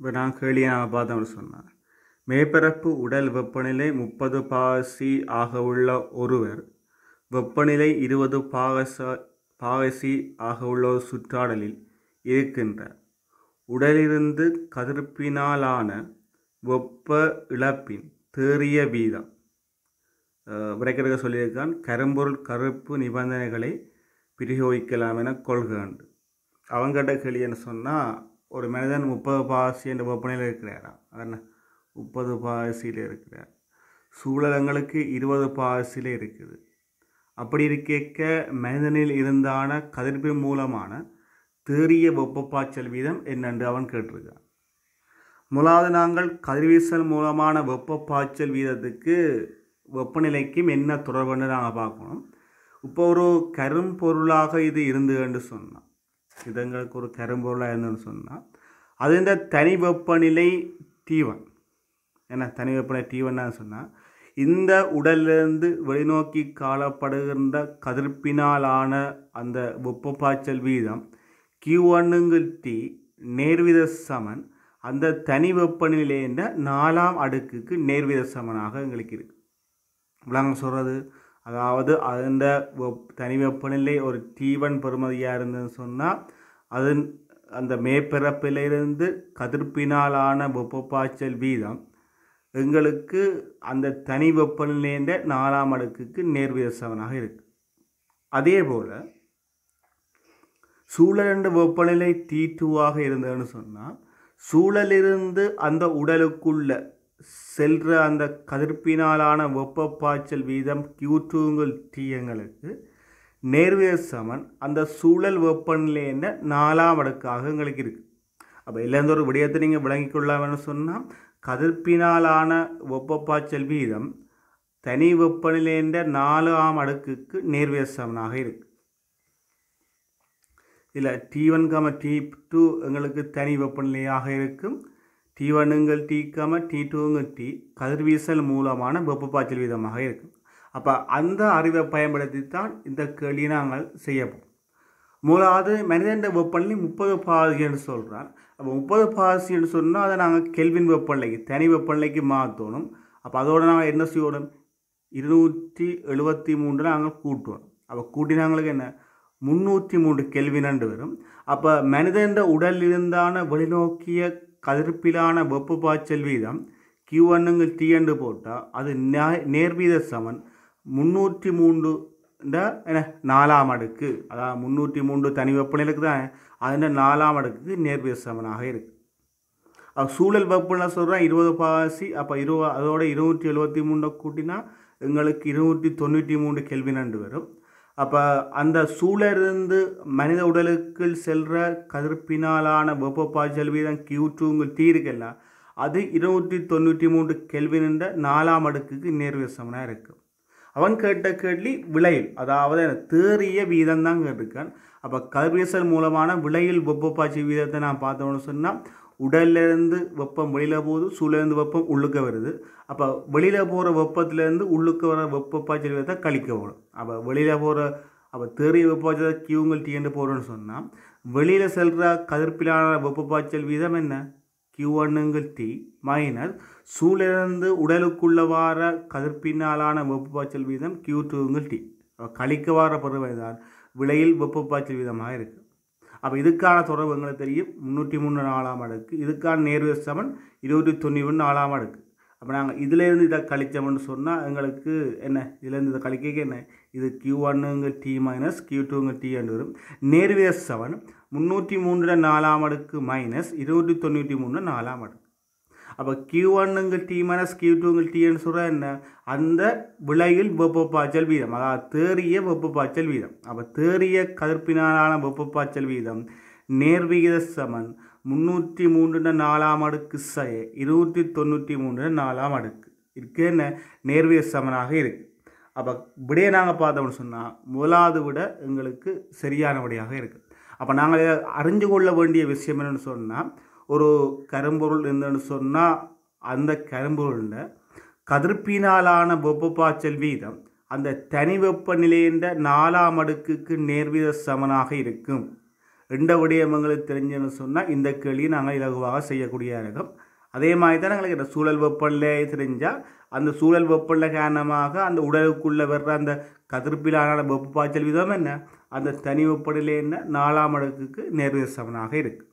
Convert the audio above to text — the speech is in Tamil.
இப்போ நான் கேளியாக பார்த்தோம்னு சொன்னேன் மேற்பரப்பு உடல் வெப்பநிலை முப்பது பாகசி ஆக உள்ள ஒருவர் வெப்பநிலை இருபது பாகச பாகசி ஆக உள்ள ஒரு சுற்றாடலில் இருக்கின்ற உடலிருந்து கதிர்ப்பினாலான வெப்ப இழப்பின் தேறிய வீதம் விரைக்கிறத சொல்லியிருக்கான் கரும்பொருள் கருப்பு நிபந்தனைகளை பிரிகோகிக்கலாம் என கொள்கிறான் அவங்ககிட்ட கேள்வி என்ன சொன்னால் ஒரு மனிதன் முப்பது பாசி என்ற வெப்பநிலையில் இருக்கிறாராம் அதன முப்பது பாசியில் இருக்கிறார் சூழலங்களுக்கு இருபது பாசியில் இருக்குது அப்படி இருக்க மனிதனில் இருந்தான கதிர்வு மூலமான தேறிய வெப்பப்பாய்ச்சல் வீதம் என்னென்று அவன் கேட்டிருக்கான் முதலாவது நாங்கள் கதிர்வீசல் மூலமான வெப்பப்பாய்ச்சல் வீதத்துக்கு வெப்பநிலைக்கும் என்ன தொடர்புன்னு நாங்கள் பார்க்கணும் இப்போ ஒரு கரும்பொருளாக இது இருந்து என்று சொன்னோம் இதுங்களுக்கு ஒரு கரும்பொருளாக இருந்ததுன்னு சொன்னால் அது இந்த தனி வெப்பநிலை தீவன் ஏன்னா தனி வெப்பநிலை தீவன்னு சொன்னால் இந்த உடலிலிருந்து வெளிநோக்கி காணப்படுகின்ற கதிர்ப்பினாலான அந்த வெப்பப்பாய்ச்சல் வீதம் கியூ ஒன்னுங்கு டி நேர்வித சமன் அந்த தனி வெப்பநிலைன்ற நாலாம் அடுக்குக்கு நேர்வித சமனாக எங்களுக்கு இருக்குது விளங்க சொல்கிறது அதாவது அதன் தனி வெப்பநிலை ஒரு தீவன் பெறுமதியாக இருந்ததுன்னு சொன்னால் அதன் அந்த மேற்பிறப்பிலிருந்து கதிர்ப்பினாலான வெப்பப்பாய்ச்சல் வீதம் எங்களுக்கு அந்த தனி வெப்பநிலைன்ற நாலாம் அடுக்குக்கு நேர்வியசவனாக இருக்கு இருக்குது அதே போல் சூழலண்டு வெப்பநிலை தீட்டுவாக இருந்ததுன்னு சொன்னால் சூழலிருந்து அந்த உடலுக்குள்ள செல்ற அந்த கதிர்ப்பினாலான வெப்ப பாய்ச்சல் வீதம் கியூட்டூங்கல் டி எங்களுக்கு நேர்வே சமன் அந்த சூழல் வெப்பநிலை என்ன நாலாம் அடுக்காக எங்களுக்கு இருக்குது அப்போ இல்லைந்த ஒரு விடயத்தை நீங்கள் விளங்கி கொள்ளாமன்னு சொன்னால் கதிர்ப்பினாலான வெப்ப பாய்ச்சல் வீதம் தனி வெப்பநிலை என்ற நாலாம் அடுக்குக்கு நேர்வே சமனாக இருக்குது இல்லை T one comma T two எங்களுக்கு தனி வெப்பநிலையாக இருக்கும் தீவனுங்கள் தீக்காமல் டீ டூங்கு டீ கதிர்வீசல் மூலமான வெப்பு பாய்ச்சல் வீதமாக இருக்கும் அப்போ அந்த அறிவை பயன்படுத்தி தான் இந்த கேள்வி நாங்கள் செய்யப்போம் மூலாவது மனிதன் வெப்பநிலை முப்பது பாசின்னு சொல்கிறார் அப்போ முப்பது பாசின்னு சொன்னால் அதை நாங்கள் கெல்வின் வெப்பநிலைக்கு தனி வெப்பநிலைக்கு மாற்றணும் அப்போ அதோடு நாங்கள் என்ன செய்யணும் இருநூற்றி எழுபத்தி மூன்று நாங்கள் கூட்டுவோம் அப்போ கூட்டினாங்களுக்கு என்ன முந்நூற்றி மூன்று கெல்வினண்டு வரும் அப்போ மனிதன் உடலிலிருந்தான வெளிநோக்கிய கதிர்ப்பிலான வெப்பு பாய்ச்சல் வீதம் கியூ ஒன்னுங்க தீயண்டு போட்டால் அது நேர்வீத சமன் முந்நூற்றி மூன்று என்ன நாலாம் அடுக்கு அதாவது முந்நூற்றி மூன்று தனி வெப்பநிலைக்கு தான் அதில் நாலாம் அடுக்கு நேர்வீத சமனாக இருக்குது அது சூழல் வெப்பம்லாம் சொல்கிறேன் இருபது பாசி அப்போ இருபது அதோட இருநூற்றி எழுபத்தி மூணை கூட்டினா எங்களுக்கு இருநூற்றி தொண்ணூற்றி மூன்று கேள்வி நண்டு வரும் அப்போ அந்த சூழலிருந்து மனித உடலுக்கு செல்கிற கதிர்ப்பினாலான வெப்ப பாய்ச்சல் வீதம் கியூ டூங்கில் டீ இருக்குல்ல அது இருநூற்றி தொண்ணூற்றி மூன்று கெல்வின் என்ற நாலாம் அடுக்குக்கு நேர்வசமனாக இருக்கு அவன் கேட்ட கேள்வி விளையில் அதாவது தேறிய வீதம் தான் கேட்டிருக்கான் அப்போ கதிர்வீசல் மூலமான விளையில் வெப்ப பாய்ச்சல் வீதத்தை நான் பார்த்தோன்னு சொன்னால் உடல்லேருந்து வெப்பம் வெளியில் போகுது சூழலேருந்து வெப்பம் உள்ளுக்க வருது அப்போ வெளியில் போகிற வெப்பத்துலேருந்து உள்ளுக்க வர வெப்ப பாய்ச்சல் வீதத்தை கழிக்க வரும் அப்போ வெளியில் போகிற அப்போ தேறிய வெப்பப்பாய்ச்சல் கியூங்கள் டீண்டு போகிறோன்னு சொன்னால் வெளியில் செல்கிற கதிர்ப்பிலான வெப்ப பாய்ச்சல் வீதம் என்ன கியூ ஒன்னுங்கள் டி மைனஸ் சூழலேருந்து உடலுக்குள்ள வார கதிர்ப்பினாலான பாய்ச்சல் வீதம் கியூ டூங்கள் டி கழிக்க வார பருவம் விலையில் விலையில் பாய்ச்சல் வீதமாக இருக்குது அப்போ இதுக்கான தொடர்பு எங்களுக்கு தெரியும் முந்நூற்றி மூணு நாலாம் அடுக்கு இதுக்கான நேர்வே சமன் இருபத்தி தொண்ணூறு நாலாம் அடுக்கு அப்போ நாங்கள் இதிலேருந்து இதை கழித்தோம்னு சொன்னால் எங்களுக்கு என்ன இதுலேருந்து இதை கழிக்க என்ன இது கியூ ஒன்னுங்க டி மைனஸ் கியூ டூங்க டி என்று வரும் நேர்வே செவன் முந்நூற்றி மூணுல நாலாம் அடுக்கு மைனஸ் இருபத்தி தொண்ணூற்றி மூணு நாலாம் அடுக்கு அப்போ கியூ ஒன்னுங்கள் டி மைனஸ் கியூ டூங்கள் டின்னு சொல்கிற என்ன அந்த விலையில் வெப்ப பாய்ச்சல் வீதம் அதாவது தேறிய வெப்ப பாய்ச்சல் வீதம் அப்போ தேறிய கதிர்ப்பினாலான வெப்ப பாய்ச்சல் வீதம் நேர்விகித சமன் முந்நூற்றி மூன்று நாலாம் அடுக்கு ச இருபத்தி தொண்ணூற்றி மூன்று நாலாம் அடுக்கு இருக்கு என்ன நேர்விய சமனாக இருக்குது அப்போ விடையை நாங்கள் பார்த்தோம்னு சொன்னால் முதலாவது விட எங்களுக்கு சரியானபடியாக இருக்குது அப்போ நாங்கள் அறிஞ்சு கொள்ள வேண்டிய விஷயம் என்னென்னு சொன்னால் ஒரு கரும்பொருள் என்னன்னு சொன்னால் அந்த கரும்பொருளில் கதிர்ப்பினாலான வெப்பப்பாய்ச்சல் வீதம் அந்த தனி வெப்பநிலையின்ற நாலாம் அடுக்குக்கு நேர்வீத சமனாக இருக்கும் ரெண்ட விடயம் தெரிஞ்சுன்னு சொன்னால் இந்த கேள்வியை நாங்கள் இலகுவாக செய்யக்கூடிய இருக்கும் அதே மாதிரி தான் எங்களுக்கு இந்த சூழல் வெப்பநிலையை தெரிஞ்சால் அந்த சூழல் வெப்பநிலை காரணமாக அந்த உடலுக்குள்ளே வர்ற அந்த கதிர்ப்பிலான பாய்ச்சல் வீதம் என்ன அந்த தனி வெப்பநிலை என்ன நாலாம் அடுக்குக்கு நேர்வீத சமனாக இருக்குது